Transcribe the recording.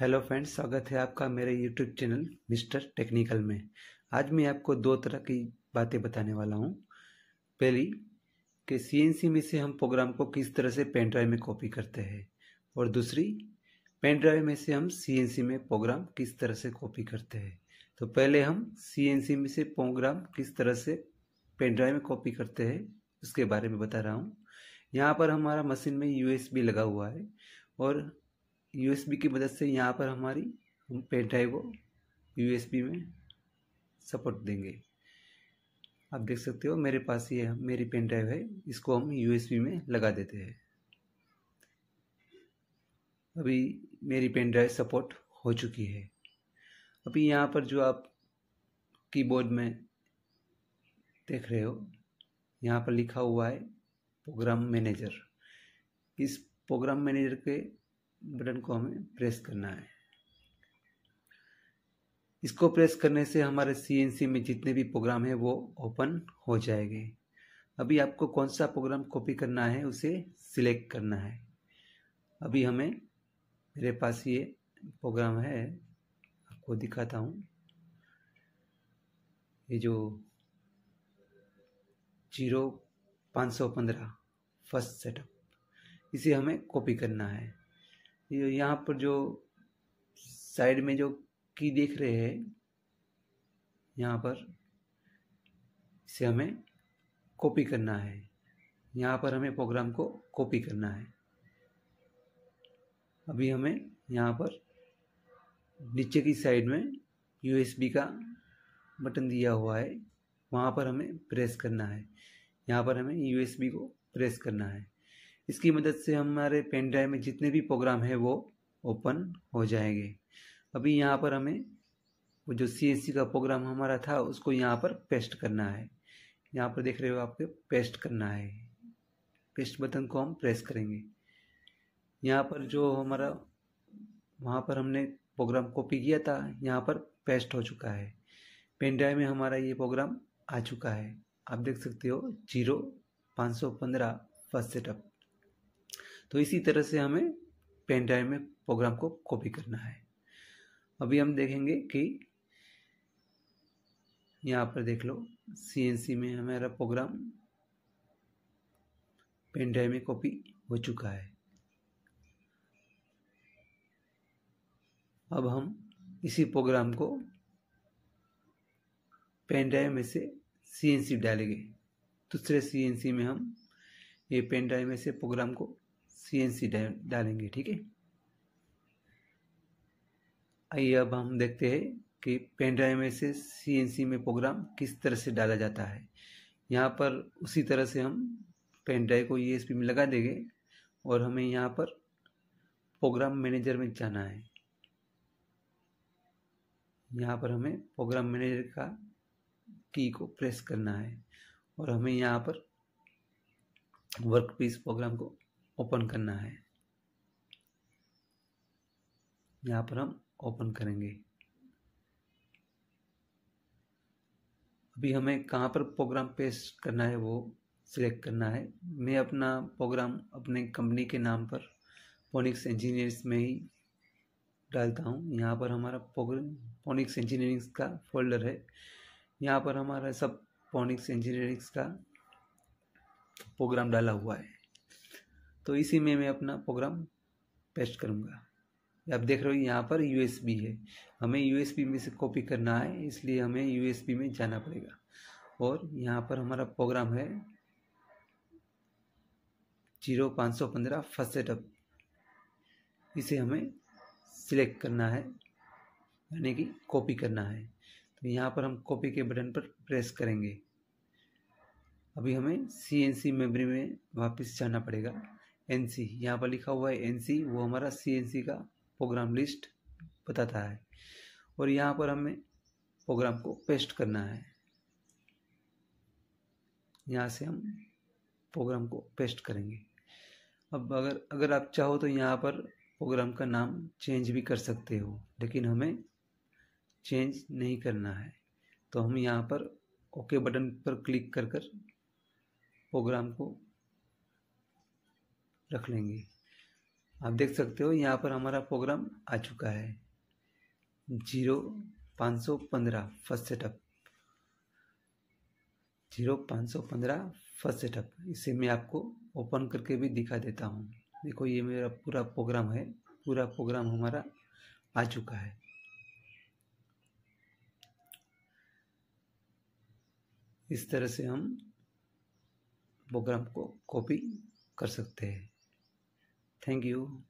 Hello friends स्वागत है आपका मेरे यूट्यूब चैनल मिस्टर टेक्निकल में आज मैं आपको दो तरह की बातें बताने वाला हूँ पहली कि सीएनसी में से हम प्रोग्राम को किस तरह से पेन ड्राइव में कॉपी करते हैं और दूसरी पेन ड्राइव में से हम सीएनसी में प्रोग्राम किस तरह से कॉपी करते हैं तो पहले हम सीएनसी में से प्रोग्राम किस तरह से पेन ड्राइव में कॉपी करते हैं उसके बारे में बता रहा हूँ यहाँ पर हमारा मशीन में यूएसबी लगा हुआ है और यूएसबी की मदद से यहाँ पर हमारी हम पेन ड्राइव को यूएसबी में सपोर्ट देंगे आप देख सकते हो मेरे पास ये मेरी पेन ड्राइव है इसको हम यूएसबी में लगा देते हैं अभी मेरी पेन ड्राइव सपोर्ट हो चुकी है अभी यहाँ पर जो आप कीबोर्ड में देख रहे हो यहाँ पर लिखा हुआ है प्रोग्राम मैनेजर इस प्रोग्राम मैनेजर के बटन को हमें प्रेस करना है इसको प्रेस करने से हमारे सी में जितने भी प्रोग्राम हैं वो ओपन हो जाएंगे अभी आपको कौन सा प्रोग्राम कॉपी करना है उसे सिलेक्ट करना है अभी हमें मेरे पास ये प्रोग्राम है आपको दिखाता हूँ ये जो जीरो पाँच सौ पंद्रह फर्स्ट सेटअप इसे हमें कॉपी करना है यहाँ पर जो साइड में जो की देख रहे हैं यहाँ पर इसे हमें कॉपी करना है यहाँ पर हमें प्रोग्राम को कॉपी करना है अभी हमें यहाँ पर नीचे की साइड में यूएसबी का बटन दिया हुआ है वहाँ पर हमें प्रेस करना है यहाँ पर हमें यूएसबी को प्रेस करना है इसकी मदद से हमारे पेन ड्राइव में जितने भी प्रोग्राम है वो ओपन हो जाएंगे अभी यहाँ पर हमें वो जो सी का प्रोग्राम हमारा था उसको यहाँ पर पेस्ट करना है यहाँ पर देख रहे हो आपके पेस्ट करना है पेस्ट बटन को हम प्रेस करेंगे यहाँ पर जो हमारा वहाँ पर हमने प्रोग्राम कॉपी किया था यहाँ पर पेस्ट हो चुका है पेन ड्राइव में हमारा ये प्रोग्राम आ चुका है आप देख सकते हो जीरो पाँच सौ पंद्रह फर्स्ट सेटअप तो इसी तरह से हमें पेन ड्राइव में प्रोग्राम को कॉपी करना है अभी हम देखेंगे कि यहाँ पर देख लो सी में हमारा प्रोग्राम पेन ड्राइव में कॉपी हो चुका है अब हम इसी प्रोग्राम को पेन ड्राइव में से सी डालेंगे दूसरे सी में हम ये पेन ड्राइव में से प्रोग्राम को सी एन सी डालेंगे ठीक है आइए अब हम देखते हैं कि पेन ड्राइव में से सी एन सी में प्रोग्राम किस तरह से डाला जाता है यहाँ पर उसी तरह से हम पेन ड्राइव को पी में लगा देंगे और हमें यहाँ पर प्रोग्राम मैनेजर में जाना है यहाँ पर हमें प्रोग्राम मैनेजर का की को प्रेस करना है और हमें यहाँ पर वर्क पीस प्रोग्राम को ओपन करना है यहाँ पर हम ओपन करेंगे अभी हमें कहाँ पर प्रोग्राम पेस्ट करना है वो सिलेक्ट करना है मैं अपना प्रोग्राम अपने कंपनी के नाम पर फोनिक्स इंजीनियर्स में ही डालता हूँ यहाँ पर हमारा प्रोग्राम फोनिक्स इंजीनियरिंग्स का फोल्डर है यहाँ पर हमारा सब फोनिक्स इंजीनियरिंग्स का प्रोग्राम डाला हुआ है तो इसी में मैं अपना प्रोग्राम पेस्ट करूँगा आप देख रहे हो यहाँ पर यू है हमें यू में से कॉपी करना है इसलिए हमें यू में जाना पड़ेगा और यहाँ पर हमारा प्रोग्राम है जीरो पाँच सौ पंद्रह फर्स्ट सेटअप इसे हमें सिलेक्ट करना है यानी कि कॉपी करना है तो यहाँ पर हम कॉपी के बटन पर प्रेस करेंगे अभी हमें सी एन सी मेमोरी में वापस जाना पड़ेगा एन सी यहाँ पर लिखा हुआ है एन सी वो हमारा सी एन सी का प्रोग्राम लिस्ट बताता है और यहाँ पर हमें प्रोग्राम को पेस्ट करना है यहाँ से हम प्रोग्राम को पेस्ट करेंगे अब अगर अगर आप चाहो तो यहाँ पर प्रोग्राम का नाम चेंज भी कर सकते हो लेकिन हमें चेंज नहीं करना है तो हम यहाँ पर ओके बटन पर क्लिक कर कर प्रोग्राम को रख लेंगे आप देख सकते हो यहाँ पर हमारा प्रोग्राम आ चुका है जीरो पाँच सौ पंद्रह फर्स्ट सेटअप जीरो पाँच सौ पंद्रह फर्स्ट सेटअप इसे मैं आपको ओपन करके भी दिखा देता हूँ देखो ये मेरा पूरा प्रोग्राम है पूरा प्रोग्राम हमारा आ चुका है इस तरह से हम प्रोग्राम को कॉपी कर सकते हैं Thank you.